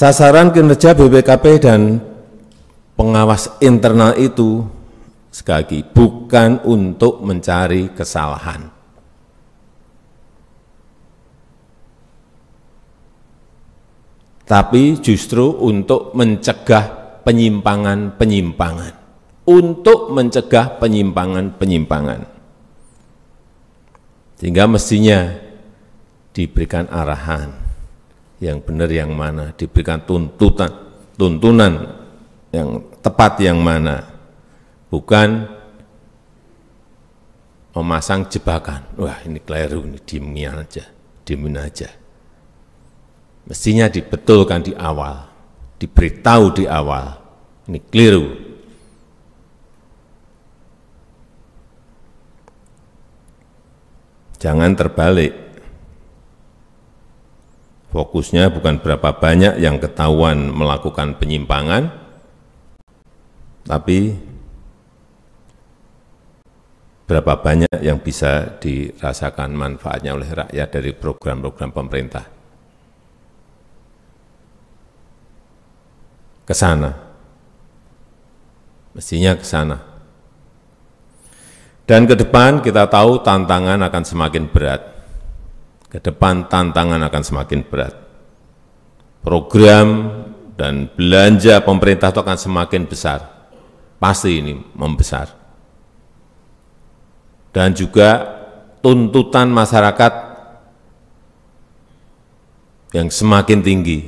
Sasaran kinerja BPKP dan pengawas internal itu sekali lagi bukan untuk mencari kesalahan. Tapi justru untuk mencegah penyimpangan-penyimpangan. Untuk mencegah penyimpangan-penyimpangan. Sehingga mestinya diberikan arahan yang benar yang mana, diberikan tuntutan, tuntunan yang tepat yang mana, bukan memasang jebakan. Wah ini keliru, ini diemin aja, diemin aja. Mestinya dibetulkan di awal, diberitahu di awal, ini keliru, jangan terbalik. Fokusnya bukan berapa banyak yang ketahuan melakukan penyimpangan, tapi berapa banyak yang bisa dirasakan manfaatnya oleh rakyat dari program-program pemerintah. Ke sana. Mestinya ke sana. Dan ke depan kita tahu tantangan akan semakin berat ke depan tantangan akan semakin berat. Program dan belanja pemerintah itu akan semakin besar. Pasti ini membesar. Dan juga tuntutan masyarakat yang semakin tinggi.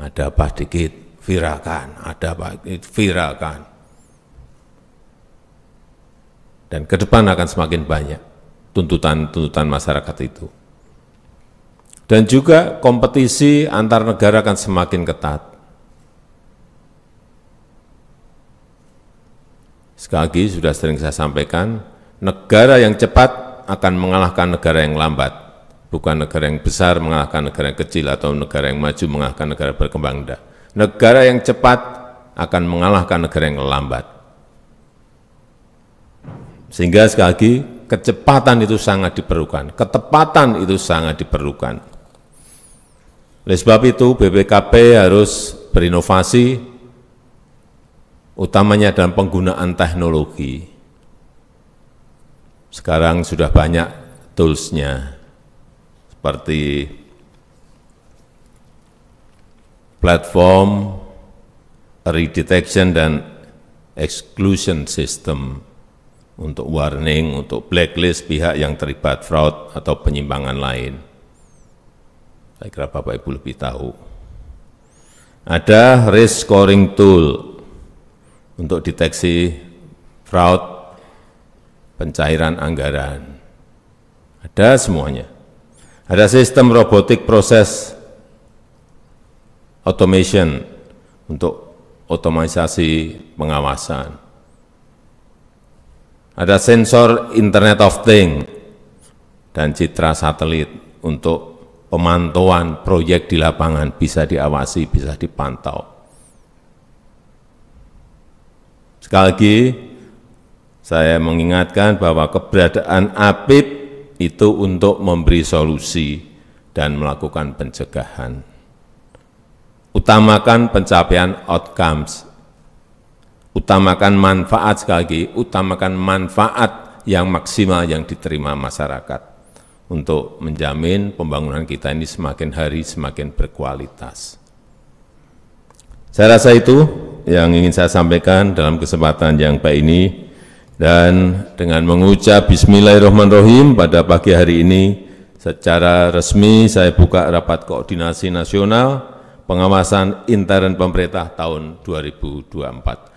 Ada apa dikit, viralkan. Ada apa dikit, viralkan. Dan ke depan akan semakin banyak tuntutan-tuntutan masyarakat itu. Dan juga kompetisi antar negara akan semakin ketat. Sekali lagi sudah sering saya sampaikan, negara yang cepat akan mengalahkan negara yang lambat, bukan negara yang besar mengalahkan negara yang kecil atau negara yang maju mengalahkan negara berkembang. Tidak. Negara yang cepat akan mengalahkan negara yang lambat. Sehingga sekali lagi kecepatan itu sangat diperlukan, ketepatan itu sangat diperlukan. Oleh sebab itu BPKP harus berinovasi, utamanya dalam penggunaan teknologi. Sekarang sudah banyak toolsnya, seperti platform redetection dan exclusion system untuk warning, untuk blacklist pihak yang terlibat fraud atau penyimpangan lain. Saya kira Bapak Ibu lebih tahu. Ada risk scoring tool untuk deteksi fraud pencairan anggaran. Ada semuanya. Ada sistem robotik proses automation untuk otomatisasi pengawasan ada sensor Internet of Things dan citra satelit untuk pemantauan proyek di lapangan bisa diawasi, bisa dipantau. Sekali lagi, saya mengingatkan bahwa keberadaan APIP itu untuk memberi solusi dan melakukan pencegahan. Utamakan pencapaian outcomes utamakan manfaat sekali lagi, utamakan manfaat yang maksimal yang diterima masyarakat untuk menjamin pembangunan kita ini semakin hari semakin berkualitas. Saya rasa itu yang ingin saya sampaikan dalam kesempatan yang baik ini dan dengan mengucap bismillahirrahmanirrahim pada pagi hari ini secara resmi saya buka rapat koordinasi nasional pengawasan intern pemerintah tahun 2024.